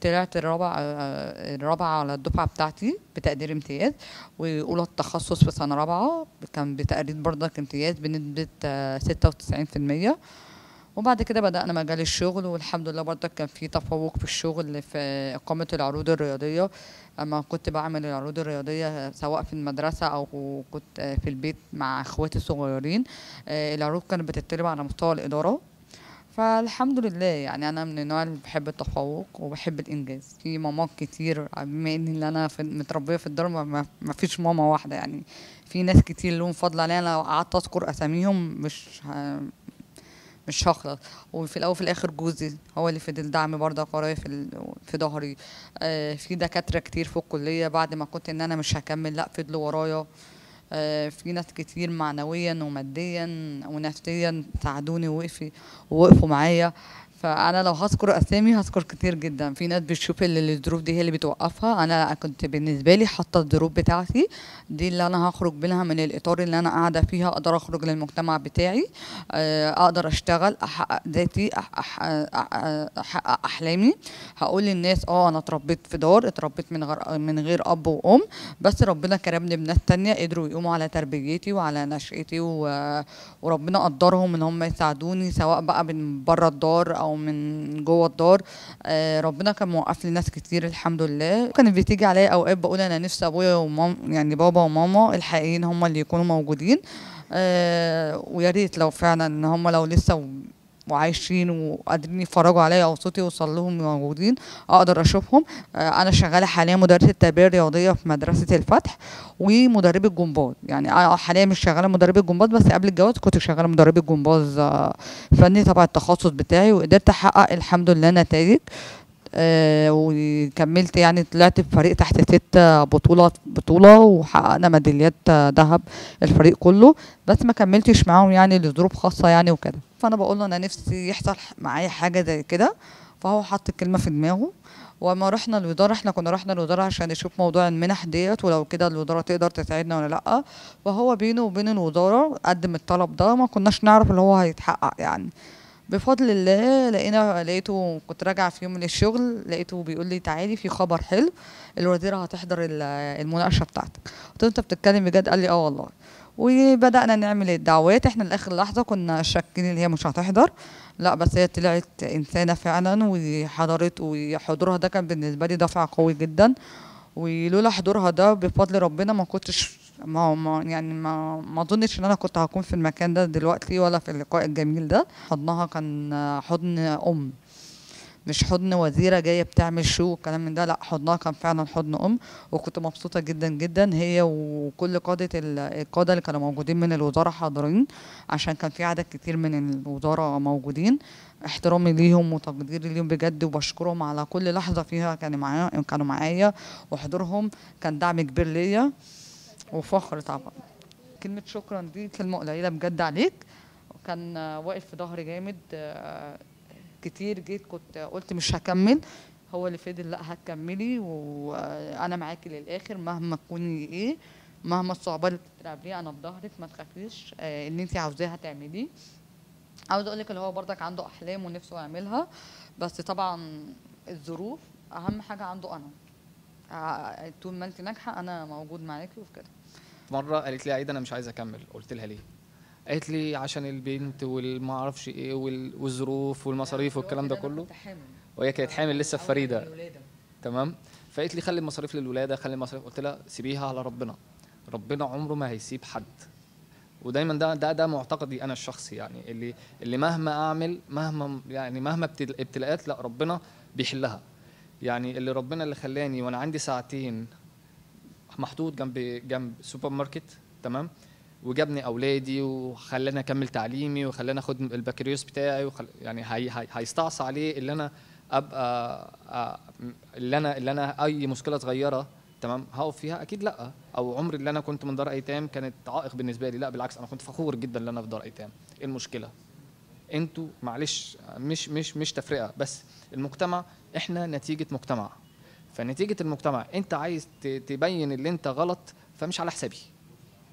طلعت الرابع آه، آه، الرابعه على الدفعه بتاعتي بتقدير امتياز واولى التخصص في سنه رابعه كان بتقدير برضك امتياز بنسبه 96% آه، وبعد كده بدأنا مجال الشغل والحمد لله برضك كان في تفوق في الشغل في إقامة العروض الرياضية لما كنت بعمل العروض الرياضية سواء في المدرسة أو كنت في البيت مع إخواتي الصغيرين العروض كانت بتتطلب على مستوى الإدارة فالحمد لله يعني انا من النوع اللي بحب التفوق وبحب الانجاز في مامات كتير بما ان انا في متربيه في الدار ما فيش ماما واحده يعني في ناس كتير لهم فضل عليا انا لو قعدت اذكر اساميهم مش ه... مش هخلص وفي الاول وفي الاخر جوزي هو اللي فضل دعم برضه قرايه في في ظهري آه في دكاتره كتير في الكليه بعد ما كنت ان انا مش هكمل لا فضلوا ورايا آه، في ناس كتير معنويا وماديا ونفسيا ساعدوني ووقفوا معايا فانا لو هذكر اسامي هذكر كتير جدا في ناس بتشوف ان الظروف دي هي اللي بتوقفها انا كنت بالنسبه لي حاطه الظروف بتاعتي دي اللي انا هخرج منها من الاطار اللي انا قاعده فيها اقدر اخرج للمجتمع بتاعي آه، اقدر اشتغل احقق ذاتي احقق احلامي هقول للناس اه انا اتربيت في دار اتربيت من غير من غير اب وام بس ربنا كرمني بناس تانية قدروا يقوموا على تربيتي وعلى نشأتي وربنا قدرهم ان هم يساعدوني سواء بقى من بره الدار او او من جوه الدار آه، ربنا كان موقف لي ناس كتير الحمد لله كانت بتيجي عليا اوقات بقول انا نفسي ابويا وماما يعني بابا وماما الحقيقيين هم اللي يكونوا موجودين آه، ويا ريت لو فعلا ان هم لو لسه وعايشين وقادرين يتفرجوا عليا او صوتي يوصل لهم موجودين اقدر اشوفهم آه، انا شغاله حاليا مدرسه تربيه رياضيه في مدرسه الفتح ومدربه جمباز يعني انا حاليا مش شغاله مدربه جمباز بس قبل الجواز كنت شغاله مدربه جمباز آه، فني تبع التخصص بتاعي وقدرت احقق الحمد لله نتائج آه، وكملت يعني طلعت بفريق تحت ستة بطولة بطولة وحققنا ميداليات ذهب الفريق كله بس ما كملتش معاهم يعني لظروف خاصة يعني وكده فأنا بقول له أنا نفسي يحصل معايا حاجة زي كده فهو حط الكلمة في دماغه وما رحنا الوزاره احنا كنا رحنا الوزاره عشان نشوف موضوع المنح ديت ولو كده الوزاره تقدر تساعدنا ولا لا فهو بينه وبين الوزاره قدم الطلب ده ما كناش نعرف اللي هو هيتحقق يعني بفضل الله لقينا لقيته كنت راجعه في يوم من الشغل لقيته بيقول لي تعالي في خبر حلو الوزيره هتحضر المناقشه بتاعتك قلت انت بتتكلم بجد قال لي اه والله وبدانا نعمل الدعوات احنا لاخر لحظه كنا شاكين ان هي مش هتحضر لا بس هي طلعت انسانه فعلا وحضرت وحضورها ده كان بالنسبه لي دفع قوي جدا ولولا حضورها ده بفضل ربنا ما كنتش ما ما يعني ما ما اظنش ان انا كنت هكون في المكان ده دلوقتي ولا في اللقاء الجميل ده حضنها كان حضن ام مش حضن وزيره جايه بتعمل شو والكلام من ده لا حضنها كان فعلا حضن ام وكنت مبسوطه جدا جدا هي وكل قاده القاده اللي كانوا موجودين من الوزاره حاضرين عشان كان في عدد كتير من الوزاره موجودين احترامي ليهم وتقديري ليهم بجد وبشكرهم على كل لحظه فيها كانوا معايا كانوا معايا وحضورهم كان دعم كبير ليا وفخر طبعا كلمة شكرا دي كلمة قليلة بجد عليك وكان واقف في ظهري جامد كتير جيت كنت قلت مش هكمل هو اللي فضل لا هتكملي وانا معاكي للاخر مهما تكوني ايه مهما الصعوبات اللي بتتقابليها انا في ظهرك ما تخافيش آه، اللي انت عاوزاه هتعمليه عاوز اقول لك اللي هو برضك عنده احلام ونفسه يعملها بس طبعا الظروف اهم حاجه عنده انا طول ما انت ناجحه انا موجود معاكي وفي كده مره قالت لي عيد انا مش عايز اكمل قلت لها ليه قالت لي عشان البنت والما اعرفش ايه والظروف والمصاريف أيوة، والكلام ده كله وهي كانت حامل لسه في فريده تمام فقالت لي خلي المصاريف للولاده خلي المصاريف قلت لها سيبيها على ربنا ربنا عمره ما هيسيب حد ودايما ده ده ده معتقدي انا الشخصي يعني اللي اللي مهما اعمل مهما يعني مهما ابتلاءات لا ربنا بيحلها يعني اللي ربنا اللي خلاني وانا عندي ساعتين محطوط جنب جنب سوبر ماركت تمام وجابني اولادي وخلاني اكمل تعليمي وخلاني اخد البكالوريوس بتاعي وخل... يعني هيستعصى هي... عليه اللي انا ابقى اللي انا اللي انا اي مشكله صغيره تمام هقف فيها اكيد لا او عمري اللي انا كنت من دار ايتام كانت عائق بالنسبه لي لا بالعكس انا كنت فخور جدا ان انا في دار ايتام ايه المشكله انتوا معلش مش مش مش تفرقه بس المجتمع احنا نتيجه مجتمع فنتيجه المجتمع انت عايز تبين اللي انت غلط فمش على حسابي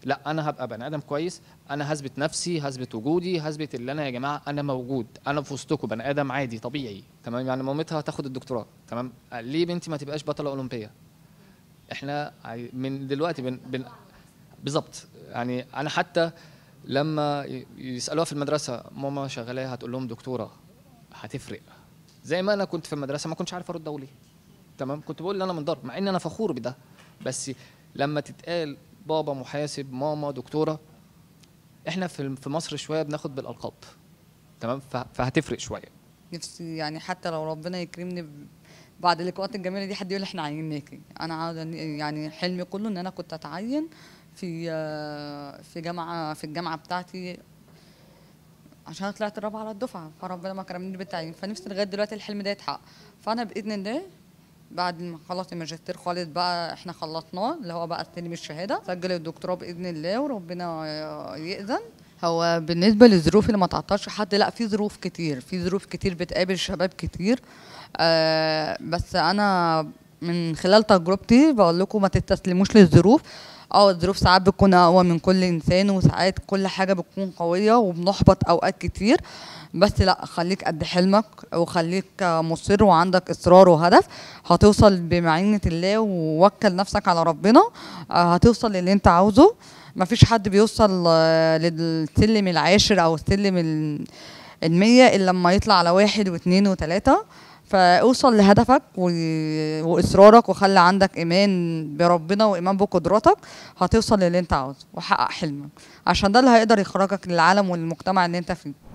لا انا هبقى بني ادم كويس انا هثبت نفسي هثبت وجودي هثبت اللي انا يا جماعه انا موجود انا في وسطكم بني ادم عادي طبيعي تمام يعني مامتها هتاخد الدكتوراه تمام ليه بنتي ما تبقاش بطله اولمبيه احنا من دلوقتي بن... بن... بالظبط يعني انا حتى لما يسالوها في المدرسه ماما شغاله هتقول لهم دكتوره هتفرق زي ما انا كنت في المدرسه ما كنتش عارف ارد اقول ايه تمام كنت بقول ان انا من ضرب مع ان انا فخور بده بس لما تتقال بابا محاسب ماما دكتوره احنا في في مصر شويه بناخد بالالقاب تمام فهتفرق شويه نفسي يعني حتى لو ربنا يكرمني بعد اللقاءات الجميله دي حد يقول احنا عيناكي انا يعني حلمي كله ان انا كنت اتعين في آه، في جامعه في الجامعه بتاعتي عشان طلعت الرابعه على الدفعه فربنا ما كرمني بالتعليم فنفسي لغايه دلوقتي الحلم ده يتحقق فانا باذن الله بعد ما خلصت الماجستير خالد بقى احنا خلصناه اللي هو بقى استلم الشهاده سجل الدكتوراه باذن الله وربنا ياذن هو بالنسبه للظروف اللي ما تعطلش حد لا في ظروف كتير في ظروف كتير بتقابل شباب كتير آه بس انا من خلال تجربتي بقول لكم ما تستسلموش للظروف اه الظروف ساعات بتكون اقوى من كل انسان وساعات كل حاجه بتكون قويه وبنحبط اوقات كتير بس لا خليك قد حلمك وخليك مصر وعندك اصرار وهدف هتوصل بمعينه الله ووكل نفسك على ربنا آه، هتوصل للي انت عاوزه مفيش حد بيوصل آه، للسلم العاشر او السلم المية الا لما يطلع على واحد واثنين وثلاثه فاوصل لهدفك و... واصرارك وخلي عندك ايمان بربنا وايمان بقدراتك هتوصل للي انت عاوزه وحقق حلمك عشان ده اللي هيقدر يخرجك للعالم والمجتمع اللي انت فيه